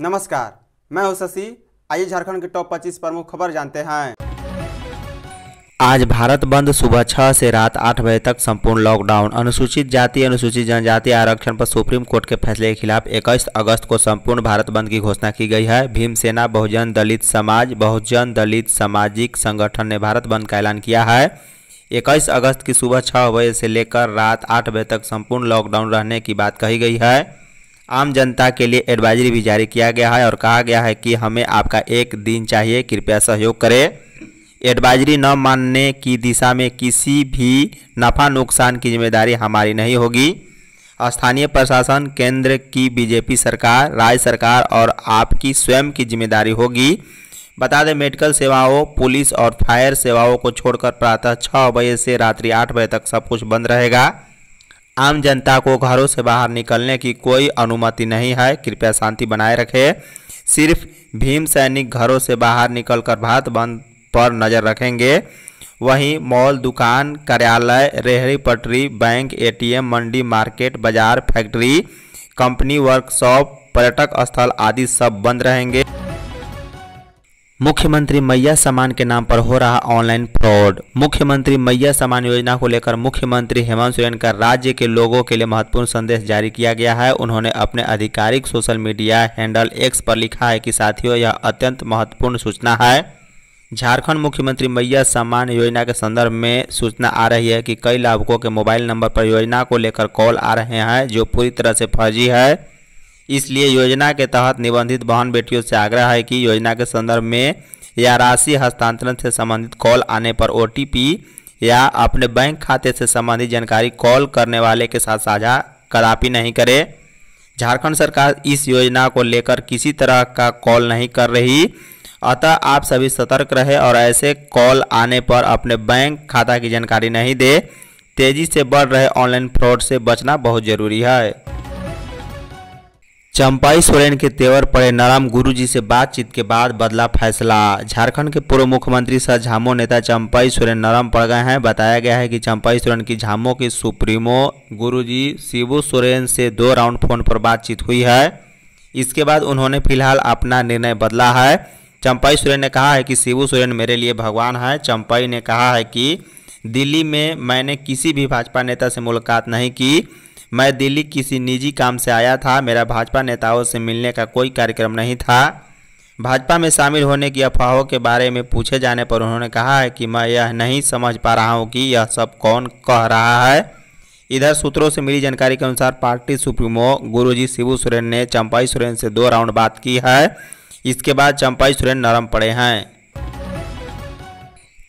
नमस्कार मैं हूं शशि आइए झारखंड के टॉप 25 प्रमुख खबर जानते हैं आज भारत बंद सुबह छह से रात आठ बजे तक संपूर्ण लॉकडाउन अनुसूचित जाति अनुसूचित जनजाति आरक्षण पर सुप्रीम कोर्ट के फैसले के खिलाफ 21 अगस्त को संपूर्ण भारत बंद की घोषणा की गई है भीमसेना बहुजन दलित समाज बहुजन दलित सामाजिक संगठन ने भारत बंद का ऐलान किया है इक्कीस अगस्त की सुबह छः बजे से लेकर रात आठ बजे तक संपूर्ण लॉकडाउन रहने की बात कही गई है आम जनता के लिए एडवाइजरी भी जारी किया गया है और कहा गया है कि हमें आपका एक दिन चाहिए कृपया सहयोग करें एडवाइजरी न मानने की दिशा में किसी भी नफा नुकसान की जिम्मेदारी हमारी नहीं होगी स्थानीय प्रशासन केंद्र की बीजेपी सरकार राज्य सरकार और आपकी स्वयं की जिम्मेदारी होगी बता दें मेडिकल सेवाओं पुलिस और फायर सेवाओं को छोड़कर प्रातः छः बजे से रात्रि आठ बजे तक सब कुछ बंद रहेगा आम जनता को घरों से बाहर निकलने की कोई अनुमति नहीं है कृपया शांति बनाए रखें सिर्फ भीम सैनिक घरों से बाहर निकलकर भात बंद पर नज़र रखेंगे वहीं मॉल दुकान कार्यालय रेहड़ी पटरी बैंक एटीएम मंडी मार्केट बाजार फैक्ट्री कंपनी वर्कशॉप पर्यटक स्थल आदि सब बंद रहेंगे मुख्यमंत्री मैया सम्मान के नाम पर हो रहा ऑनलाइन फ्रॉड मुख्यमंत्री मैया सम्मान योजना को लेकर मुख्यमंत्री हेमंत सोरेन का राज्य के लोगों के लिए महत्वपूर्ण संदेश जारी किया गया है उन्होंने अपने आधिकारिक सोशल मीडिया हैंडल एक्स पर लिखा है कि साथियों यह अत्यंत महत्वपूर्ण सूचना है झारखंड मुख्यमंत्री मैया सम्मान योजना के संदर्भ में सूचना आ रही है कि कई लाभुकों के मोबाइल नंबर पर योजना को लेकर कॉल आ रहे हैं जो पूरी तरह से फर्जी है इसलिए योजना के तहत निबंधित बहन बेटियों से आग्रह है कि योजना के संदर्भ में या राशि हस्तांतरण से संबंधित कॉल आने पर ओ या अपने बैंक खाते से संबंधित जानकारी कॉल करने वाले के साथ साझा कदापि नहीं करें झारखंड सरकार इस योजना को लेकर किसी तरह का कॉल नहीं कर रही अतः आप सभी सतर्क रहे और ऐसे कॉल आने पर अपने बैंक खाता की जानकारी नहीं दे तेजी से बढ़ रहे ऑनलाइन फ्रॉड से बचना बहुत ज़रूरी है चंपाई सोरेन के तेवर पड़े नरम गुरुजी से बातचीत के बाद बदला फैसला झारखंड के पूर्व मुख्यमंत्री सह झामो नेता चंपाई सोरेन नरम पड़ गए हैं बताया गया है कि चंपाई सोरेन की झामो के सुप्रीमो गुरुजी शिवू सोरेन से दो राउंड फोन पर बातचीत हुई है इसके बाद उन्होंने फिलहाल अपना निर्णय बदला है चंपाई सोरेन ने कहा है कि शिवू सोरेन मेरे लिए भगवान है चंपाई ने कहा है कि दिल्ली में मैंने किसी भी भाजपा नेता से मुलाकात नहीं की मैं दिल्ली किसी निजी काम से आया था मेरा भाजपा नेताओं से मिलने का कोई कार्यक्रम नहीं था भाजपा में शामिल होने की अफवाहों के बारे में पूछे जाने पर उन्होंने कहा है कि मैं यह नहीं समझ पा रहा हूँ कि यह सब कौन कह रहा है इधर सूत्रों से मिली जानकारी के अनुसार पार्टी सुप्रीमो गुरुजी शिबू सोरेन ने चंपाई सोरेन से दो राउंड बात की है इसके बाद चंपाई सोरेन नरम पड़े हैं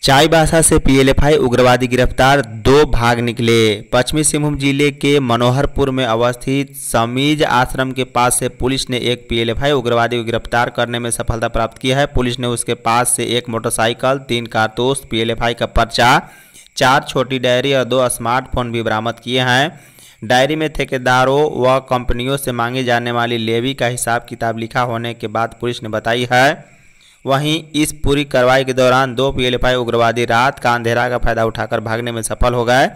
चाईबासा से पीएलएफआई उग्रवादी गिरफ्तार दो भाग निकले पश्चिमी सिंहभूम जिले के मनोहरपुर में अवस्थित समीज आश्रम के पास से पुलिस ने एक पीएलएफआई उग्रवादी को गिरफ्तार करने में सफलता प्राप्त की है पुलिस ने उसके पास से एक मोटरसाइकिल तीन कारतूस पीएलएफआई का पर्चा चार छोटी डायरी और दो स्मार्टफोन भी बरामद किए हैं डायरी में ठेकेदारों व कंपनियों से मांगी जाने वाली लेवी का हिसाब किताब लिखा होने के बाद पुलिस ने बताई है वहीं इस पूरी कार्रवाई के दौरान दो पीएलएफआई उग्रवादी रात का अंधेरा का फायदा उठाकर भागने में सफल हो गए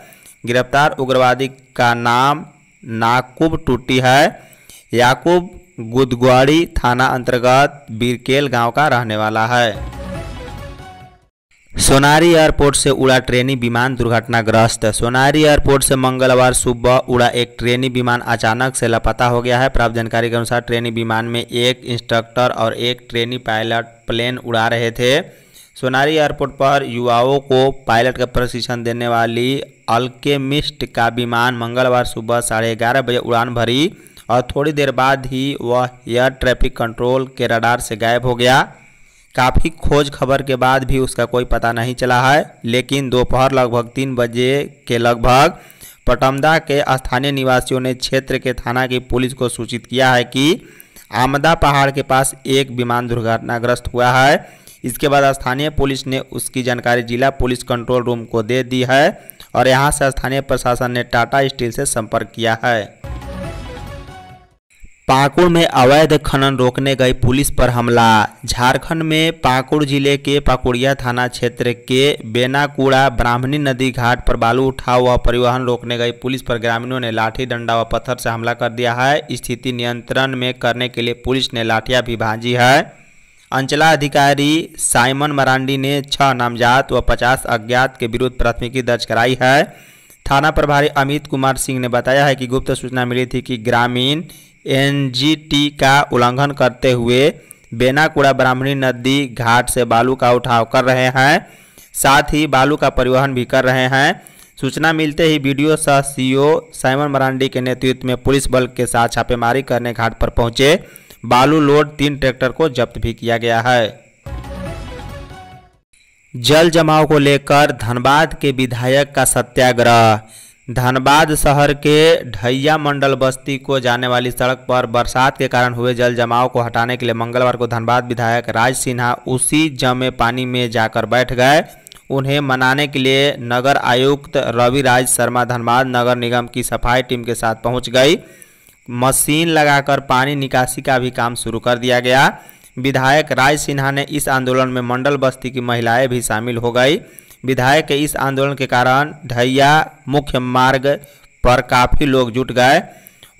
गिरफ्तार उग्रवादी का नाम नाकुब टूटी है याकूब गुदगुआड़ी थाना अंतर्गत बीरकेल गांव का रहने वाला है सोनारी एयरपोर्ट से उड़ा ट्रेनी विमान दुर्घटनाग्रस्त सोनारी एयरपोर्ट से मंगलवार सुबह उड़ा एक ट्रेनी विमान अचानक से लापता हो गया है प्राप्त जानकारी के अनुसार ट्रेनी विमान में एक इंस्ट्रक्टर और एक ट्रेनी पायलट प्लेन उड़ा रहे थे सोनारी एयरपोर्ट पर युवाओं को पायलट का प्रशिक्षण देने वाली अल्केमिस्ट का विमान मंगलवार सुबह साढ़े ग्यारह बजे उड़ान भरी और थोड़ी देर बाद ही वह एयर ट्रैफिक कंट्रोल के रडार से गायब हो गया काफ़ी खोज खबर के बाद भी उसका कोई पता नहीं चला है लेकिन दोपहर लगभग तीन बजे के लगभग पटमदा के स्थानीय निवासियों ने क्षेत्र के थाना की पुलिस को सूचित किया है कि आमदा पहाड़ के पास एक विमान दुर्घटनाग्रस्त हुआ है इसके बाद स्थानीय पुलिस ने उसकी जानकारी जिला पुलिस कंट्रोल रूम को दे दी है और यहां से स्थानीय प्रशासन ने टाटा स्टील से संपर्क किया है पाकुड़ में अवैध खनन रोकने गई पुलिस पर हमला झारखंड में पाकुड़ जिले के पाकुड़िया थाना क्षेत्र के बेनाकुड़ा ब्राह्मणी नदी घाट पर बालू उठाव व परिवहन रोकने गई पुलिस पर ग्रामीणों ने लाठी डंडा व पत्थर से हमला कर दिया है स्थिति नियंत्रण में करने के लिए पुलिस ने लाठियां भी भांजी है अंचलाधिकारी साइमन मरांडी ने छह नामजात व पचास अज्ञात के विरुद्ध प्राथमिकी दर्ज कराई है थाना प्रभारी अमित कुमार सिंह ने बताया है कि गुप्त सूचना मिली थी कि ग्रामीण एनजीटी का उल्लंघन करते हुए बेनाकुड़ा ब्राह्मणी नदी घाट से बालू का उठाव कर रहे हैं साथ ही बालू का परिवहन भी कर रहे हैं सूचना मिलते ही वीडियो सह सीओ साइमन मरांडी के नेतृत्व में पुलिस बल के साथ छापेमारी करने घाट पर पहुंचे बालू लोड तीन ट्रैक्टर को जब्त भी किया गया है जल जमाव को लेकर धनबाद के विधायक का सत्याग्रह धनबाद शहर के ढैया मंडल बस्ती को जाने वाली सड़क पर बरसात के कारण हुए जल जमाव को हटाने के लिए मंगलवार को धनबाद विधायक राज सिन्हा उसी जमे पानी में जाकर बैठ गए उन्हें मनाने के लिए नगर आयुक्त रवि राज शर्मा धनबाद नगर निगम की सफाई टीम के साथ पहुंच गई मशीन लगाकर पानी निकासी का भी काम शुरू कर दिया गया विधायक राज सिन्हा ने इस आंदोलन में मंडल बस्ती की महिलाएँ भी शामिल हो गई विधायक के इस आंदोलन के कारण ढैया मुख्य मार्ग पर काफ़ी लोग जुट गए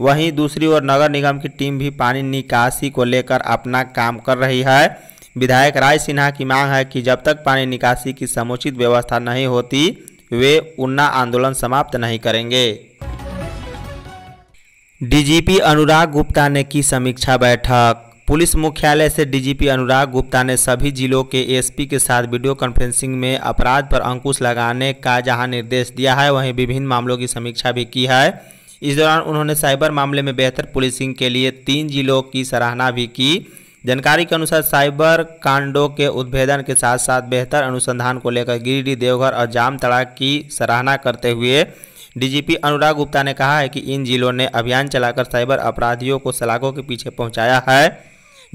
वहीं दूसरी ओर नगर निगम की टीम भी पानी निकासी को लेकर अपना काम कर रही है विधायक राय सिन्हा की मांग है कि जब तक पानी निकासी की समुचित व्यवस्था नहीं होती वे उन्ना आंदोलन समाप्त नहीं करेंगे डीजीपी अनुराग गुप्ता ने की समीक्षा बैठक पुलिस मुख्यालय से डीजीपी अनुराग गुप्ता ने सभी जिलों के एसपी के साथ वीडियो कॉन्फ्रेंसिंग में अपराध पर अंकुश लगाने का जहां निर्देश दिया है वहीं विभिन्न मामलों की समीक्षा भी की है इस दौरान उन्होंने साइबर मामले में बेहतर पुलिसिंग के लिए तीन जिलों की सराहना भी की जानकारी के अनुसार साइबर कांडों के उद्भेदन के साथ साथ बेहतर अनुसंधान को लेकर गिरिडीह देवघर और जामतड़ा की सराहना करते हुए डीजीपी अनुराग गुप्ता ने कहा है कि इन जिलों ने अभियान चलाकर साइबर अपराधियों को सलाखों के पीछे पहुंचाया है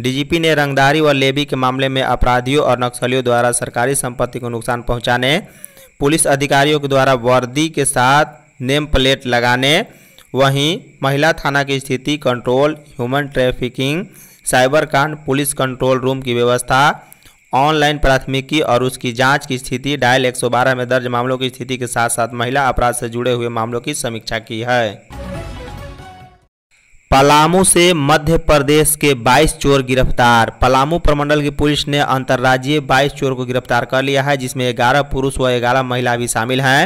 डीजीपी ने रंगदारी व लेबी के मामले में अपराधियों और नक्सलियों द्वारा सरकारी संपत्ति को नुकसान पहुंचाने पुलिस अधिकारियों के द्वारा वर्दी के साथ नेम प्लेट लगाने वहीं महिला थाना की स्थिति कंट्रोल ह्यूमन ट्रैफिकिंग साइबर कांड पुलिस कंट्रोल रूम की व्यवस्था ऑनलाइन प्राथमिकी और उसकी जांच की स्थिति डायल 112 में दर्ज मामलों की स्थिति के साथ साथ महिला अपराध से जुड़े हुए मामलों की समीक्षा की है पलामू से मध्य प्रदेश के 22 चोर गिरफ्तार पलामू प्रमंडल की पुलिस ने अंतर्राज्यीय 22 चोर को गिरफ्तार कर लिया है जिसमें 11 पुरुष व 11 महिला भी शामिल हैं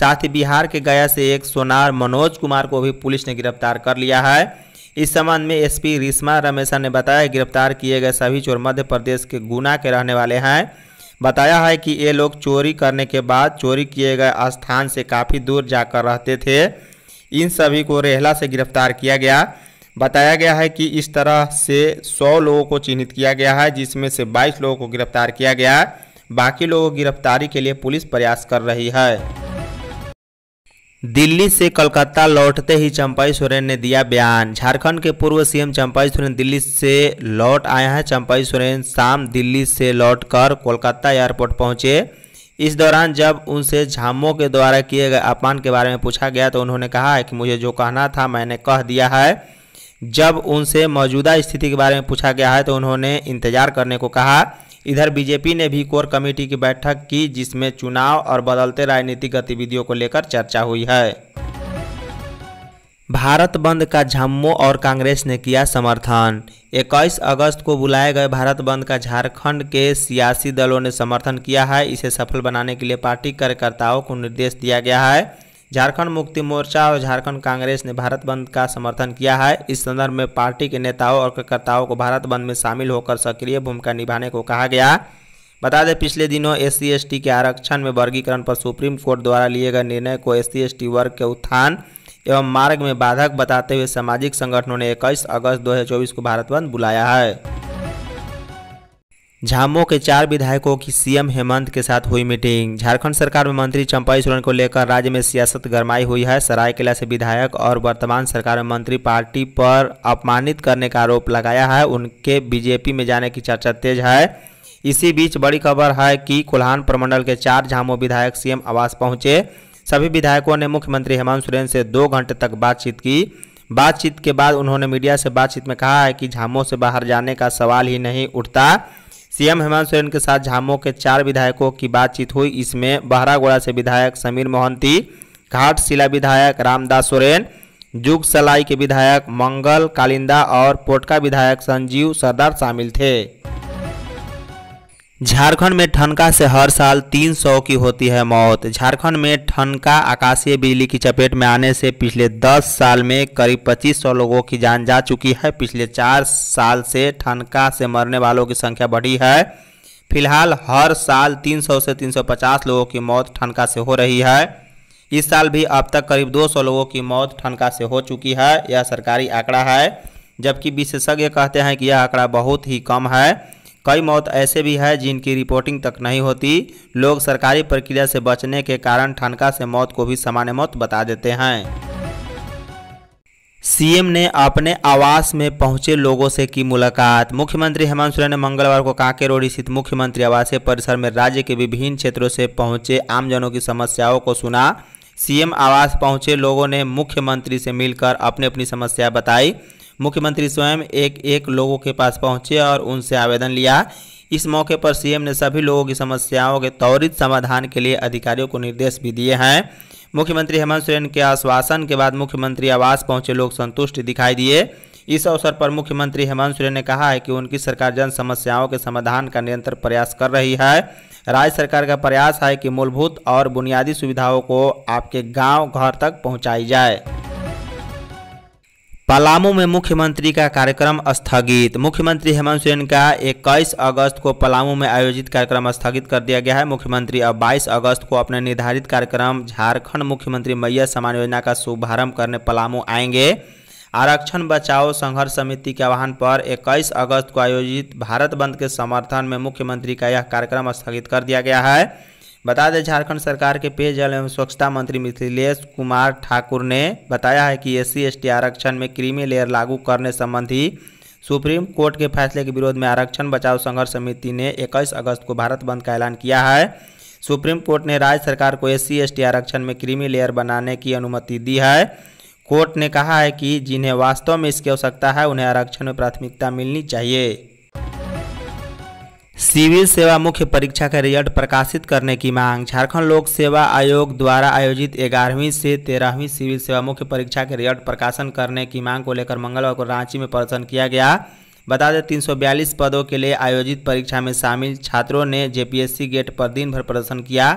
साथ ही बिहार के गया से एक सोनार मनोज कुमार को भी पुलिस ने गिरफ्तार कर लिया है इस संबंध में एसपी रिश्मा रमेशा ने बताया गिरफ्तार किए गए सभी चोर मध्य प्रदेश के गुना के रहने वाले हैं बताया है कि ये लोग चोरी करने के बाद चोरी किए गए स्थान से काफ़ी दूर जाकर रहते थे इन सभी को रेहला से गिरफ्तार किया गया बताया गया है कि इस तरह से 100 लोगों को चिन्हित किया गया है जिसमें से 22 लोगों को गिरफ्तार किया गया बाकी लोगों की गिरफ्तारी के लिए पुलिस प्रयास कर रही है दिल्ली से कलकत्ता लौटते ही चंपाई सोरेन ने दिया बयान झारखंड के पूर्व सीएम चंपाई सोरेन दिल्ली से लौट आए हैं चंपाई सोरेन शाम दिल्ली से लौटकर कोलकाता एयरपोर्ट पहुंचे इस दौरान जब उनसे झामो के द्वारा किए गए अपमान के बारे में पूछा गया तो उन्होंने कहा है कि मुझे जो कहना था मैंने कह दिया है जब उनसे मौजूदा स्थिति के बारे में पूछा गया है तो उन्होंने इंतजार करने को कहा इधर बीजेपी ने भी कोर कमेटी की बैठक की जिसमें चुनाव और बदलते राजनीतिक गतिविधियों को लेकर चर्चा हुई है भारत बंद का झम्मो और कांग्रेस ने किया समर्थन 21 अगस्त को बुलाए गए भारत बंद का झारखंड के सियासी दलों ने समर्थन किया है इसे सफल बनाने के लिए पार्टी कार्यकर्ताओं को निर्देश दिया गया है झारखंड मुक्ति मोर्चा और झारखंड कांग्रेस ने भारत बंद का समर्थन किया है इस संदर्भ में पार्टी के नेताओं और कार्यकर्ताओं को भारत बंद में शामिल होकर सक्रिय भूमिका निभाने को कहा गया बता दें पिछले दिनों एस सी के आरक्षण में वर्गीकरण पर सुप्रीम कोर्ट द्वारा लिए गए निर्णय को एस सी वर्ग के उत्थान एवं मार्ग में बाधक बताते हुए सामाजिक संगठनों ने 21 अगस्त 2024 को भारत बंद बुलाया है झामो के चार विधायकों की सीएम हेमंत के साथ हुई मीटिंग झारखंड सरकार में मंत्री चंपाई सोरेन को लेकर राज्य में सियासत गरमाई हुई है सरायकेला से विधायक और वर्तमान सरकार में मंत्री पार्टी पर अपमानित करने का आरोप लगाया है उनके बीजेपी में जाने की चर्चा तेज है इसी बीच बड़ी खबर है कि कोल्हान प्रमंडल के चार झामो विधायक सीएम आवास पहुंचे सभी विधायकों ने मुख्यमंत्री हेमंत सोरेन से दो घंटे तक बातचीत की बातचीत के बाद उन्होंने मीडिया से बातचीत में कहा है कि झामों से बाहर जाने का सवाल ही नहीं उठता सीएम हेमंत सोरेन के साथ झामो के चार विधायकों की बातचीत हुई इसमें बहरागोड़ा से विधायक समीर मोहंती घाटशिला विधायक रामदास सोरेन जुग सलाई के विधायक मंगल कालिंदा और पोटका विधायक संजीव सरदार शामिल थे झारखंड में ठनका से हर साल 300 की होती है मौत झारखंड में ठनका आकाशीय बिजली की चपेट में आने से पिछले 10 साल में करीब 2500 लोगों की जान जा चुकी है पिछले चार साल से ठनका से मरने वालों की संख्या बढ़ी है फिलहाल हर साल 300 से 350 लोगों की मौत ठनका से हो रही है इस साल भी अब तक करीब 200 लोगों की मौत ठनका से हो चुकी है यह सरकारी आंकड़ा है जबकि विशेषज्ञ कहते हैं कि यह आंकड़ा बहुत ही कम है कई मौत ऐसे भी है जिनकी रिपोर्टिंग तक नहीं होती लोग सरकारी प्रक्रिया से बचने के कारण ठनका से मौत को भी सामान्य मौत बता देते हैं सीएम ने अपने आवास में पहुंचे लोगों से की मुलाकात मुख्यमंत्री हेमंत सोरेन ने मंगलवार को कांके रोड स्थित मुख्यमंत्री आवासीय परिसर में राज्य के विभिन्न क्षेत्रों से पहुंचे आमजनों की समस्याओं को सुना सीएम आवास पहुंचे लोगों ने मुख्यमंत्री से मिलकर अपनी अपनी समस्या बताई मुख्यमंत्री स्वयं एक एक लोगों के पास पहुंचे और उनसे आवेदन लिया इस मौके पर सीएम ने सभी लोगों की समस्याओं के त्वरित समाधान के लिए अधिकारियों को निर्देश भी दिए हैं मुख्यमंत्री हेमंत सोरेन के आश्वासन के बाद मुख्यमंत्री आवास पहुंचे लोग संतुष्ट दिखाई दिए इस अवसर पर मुख्यमंत्री हेमंत सोरेन ने कहा है कि उनकी सरकार जन समस्याओं के समाधान का निरंतर प्रयास कर रही है राज्य सरकार का प्रयास है कि मूलभूत और बुनियादी सुविधाओं को आपके गांव घर तक पहुंचाई जाए पलामू में मुख्यमंत्री का कार्यक्रम स्थगित मुख्यमंत्री हेमंत सोरेन का 21 अगस्त को पलामू में आयोजित कार्यक्रम स्थगित कर दिया गया है मुख्यमंत्री अब 22 अगस्त को अपने निर्धारित कार्यक्रम झारखंड मुख्यमंत्री मैया समान योजना का शुभारंभ करने पलामू आएंगे आरक्षण बचाओ संघर्ष समिति के आह्वान पर 21 अगस्त को आयोजित भारत बंद के समर्थन में मुख्यमंत्री का यह कार्यक्रम स्थगित कर दिया गया है बता दें झारखंड सरकार के पेयजल एवं स्वच्छता मंत्री मिथिलेश कुमार ठाकुर ने बताया है कि एस सी आरक्षण में क्रीमी लेयर लागू करने संबंधी सुप्रीम कोर्ट के फैसले के विरोध में आरक्षण बचाव संघर्ष समिति ने 21 अगस्त को भारत बंद का ऐलान किया है सुप्रीम कोर्ट ने राज्य सरकार को एस सी आरक्षण में क्रीमी लेयर बनाने की अनुमति दी है कोर्ट ने कहा है कि जिन्हें वास्तव में इसकी आवश्यकता है उन्हें आरक्षण में प्राथमिकता मिलनी चाहिए सिविल सेवा मुख्य परीक्षा का रिजल्ट प्रकाशित करने की मांग झारखंड लोक सेवा आयोग द्वारा आयोजित ग्यारहवीं से तेरहवीं सिविल सेवा मुख्य परीक्षा के रिजल्ट प्रकाशन करने की मांग को लेकर मंगलवार को रांची में प्रदर्शन किया गया बता दें 342 पदों के लिए आयोजित परीक्षा में शामिल छात्रों ने जे गेट पर दिन भर प्रदर्शन किया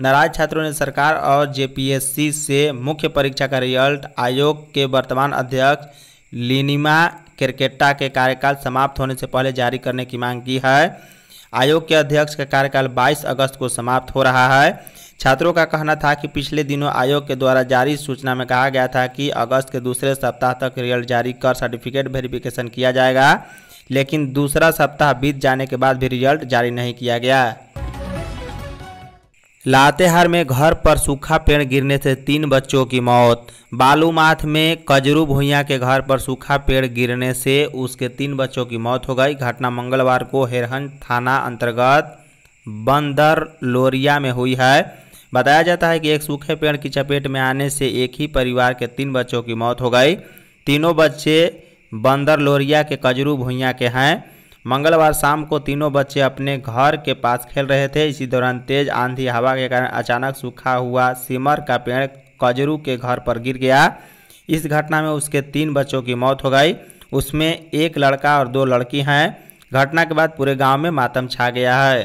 नाराज छात्रों ने सरकार और जे से मुख्य परीक्षा का रिजल्ट आयोग के वर्तमान अध्यक्ष लिनिमा क्रिकेटा के कार्यकाल समाप्त होने से पहले जारी करने की मांग की है आयोग के अध्यक्ष का कार्यकाल 22 अगस्त को समाप्त हो रहा है छात्रों का कहना था कि पिछले दिनों आयोग के द्वारा जारी सूचना में कहा गया था कि अगस्त के दूसरे सप्ताह तक रिजल्ट जारी कर सर्टिफिकेट वेरिफिकेशन किया जाएगा लेकिन दूसरा सप्ताह बीत जाने के बाद भी रिजल्ट जारी नहीं किया गया लातेहार में घर पर सूखा पेड़ गिरने से तीन बच्चों की मौत बालूमाथ में कजरू भुइया के घर पर सूखा पेड़ गिरने से उसके तीन बच्चों की मौत हो गई घटना मंगलवार को हेरहन थाना अंतर्गत बंदर लोरिया में हुई है बताया जाता है कि एक सूखे पेड़ की चपेट में आने से एक ही परिवार के तीन बच्चों की मौत हो गई तीनों बच्चे बंदर लोरिया के कजरू भुइया के हैं मंगलवार शाम को तीनों बच्चे अपने घर के पास खेल रहे थे इसी दौरान तेज आंधी हवा के कारण अचानक सूखा हुआ सिमर का पेड़ कजरू के घर पर गिर गया इस घटना में उसके तीन बच्चों की मौत हो गई उसमें एक लड़का और दो लड़की हैं घटना के बाद पूरे गांव में मातम छा गया है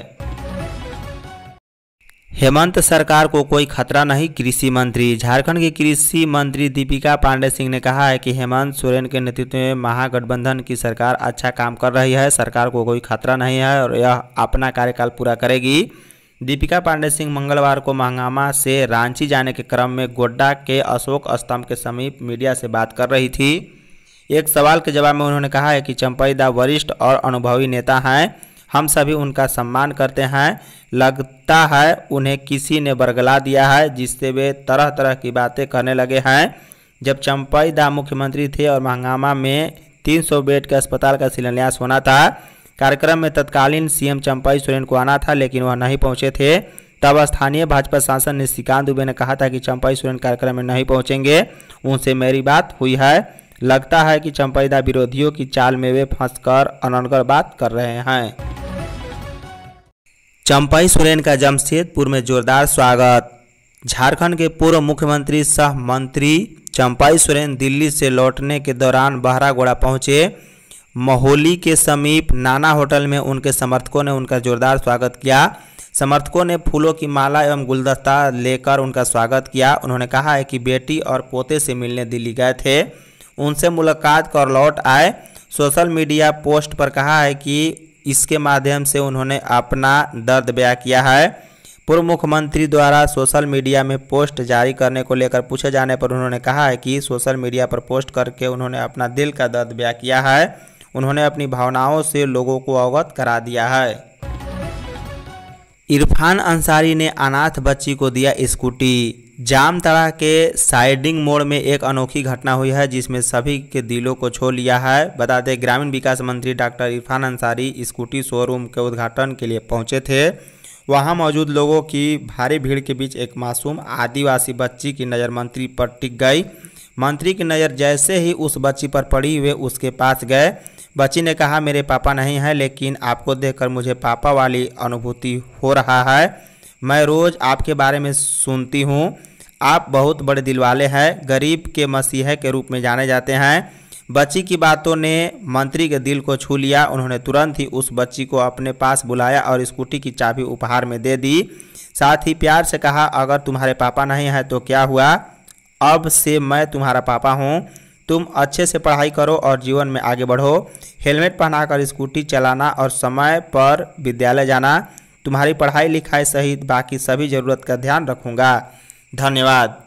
हेमंत सरकार को कोई खतरा नहीं कृषि मंत्री झारखंड के कृषि मंत्री दीपिका पांडे सिंह ने कहा है कि हेमंत सोरेन के नेतृत्व में महागठबंधन की सरकार अच्छा काम कर रही है सरकार को कोई खतरा नहीं है और यह अपना कार्यकाल पूरा करेगी दीपिका पांडे सिंह मंगलवार को महंगामा से रांची जाने के क्रम में गोड्डा के अशोक स्तंभ के समीप मीडिया से बात कर रही थी एक सवाल के जवाब में उन्होंने कहा है कि चंपईदा वरिष्ठ और अनुभवी नेता हैं हम सभी उनका सम्मान करते हैं लगता है उन्हें किसी ने बरगला दिया है जिससे वे तरह तरह की बातें करने लगे हैं जब चंपई दा मुख्यमंत्री थे और महंगामा में 300 बेड के अस्पताल का शिलान्यास होना था कार्यक्रम में तत्कालीन सीएम चंपई सोरेन को आना था लेकिन वह नहीं पहुंचे थे तब स्थानीय भाजपा सांसद निशिकांत दुबे ने कहा था कि चंपई सोरेन कार्यक्रम में नहीं पहुंचेंगे उनसे मेरी बात हुई है लगता है कि चंपईदा विरोधियों की चाल में वे फंसकर कर बात कर रहे हैं चंपई सोरेन का जमशेदपुर में जोरदार स्वागत झारखंड के पूर्व मुख्यमंत्री सह मंत्री चंपाई सोरेन दिल्ली से लौटने के दौरान बहरागोड़ा पहुंचे महोली के समीप नाना होटल में उनके समर्थकों ने उनका जोरदार स्वागत किया समर्थकों ने फूलों की माला एवं गुलदस्ता लेकर उनका स्वागत किया उन्होंने कहा है कि बेटी और पोते से मिलने दिल्ली गए थे उनसे मुलाकात कर लौट आए सोशल मीडिया पोस्ट पर कहा है कि इसके माध्यम से उन्होंने अपना दर्द बयां किया है पूर्व मुख्यमंत्री द्वारा सोशल मीडिया में पोस्ट जारी करने को लेकर पूछे जाने पर उन्होंने कहा है कि सोशल मीडिया पर पोस्ट करके उन्होंने अपना दिल का दर्द बयां किया है उन्होंने अपनी भावनाओं से लोगों को अवगत करा दिया है इरफान अंसारी ने अनाथ बच्ची को दिया स्कूटी जामतड़ा के साइडिंग मोड़ में एक अनोखी घटना हुई है जिसमें सभी के दिलों को छो लिया है बता दें ग्रामीण विकास मंत्री doctor Irfan Ansari scooty showroom के उद्घाटन के लिए पहुंचे थे वहां मौजूद लोगों की भारी भीड़ के बीच एक मासूम आदिवासी बच्ची की नज़र मंत्री पर टिक गई मंत्री की नज़र जैसे ही उस बच्ची पर पड़ी वे उसके पास गए बच्ची ने कहा मेरे पापा नहीं हैं लेकिन आपको देखकर मुझे पापा वाली अनुभूति हो रहा है मैं रोज़ आपके बारे में सुनती हूँ आप बहुत बड़े दिल वाले हैं गरीब के मसीह के रूप में जाने जाते हैं बच्ची की बातों ने मंत्री के दिल को छू लिया उन्होंने तुरंत ही उस बच्ची को अपने पास बुलाया और स्कूटी की चाबी उपहार में दे दी साथ ही प्यार से कहा अगर तुम्हारे पापा नहीं हैं तो क्या हुआ अब से मैं तुम्हारा पापा हूँ तुम अच्छे से पढ़ाई करो और जीवन में आगे बढ़ो हेलमेट पहनाकर स्कूटी चलाना और समय पर विद्यालय जाना तुम्हारी पढ़ाई लिखाई सहित बाकी सभी ज़रूरत का ध्यान रखूँगा धन्यवाद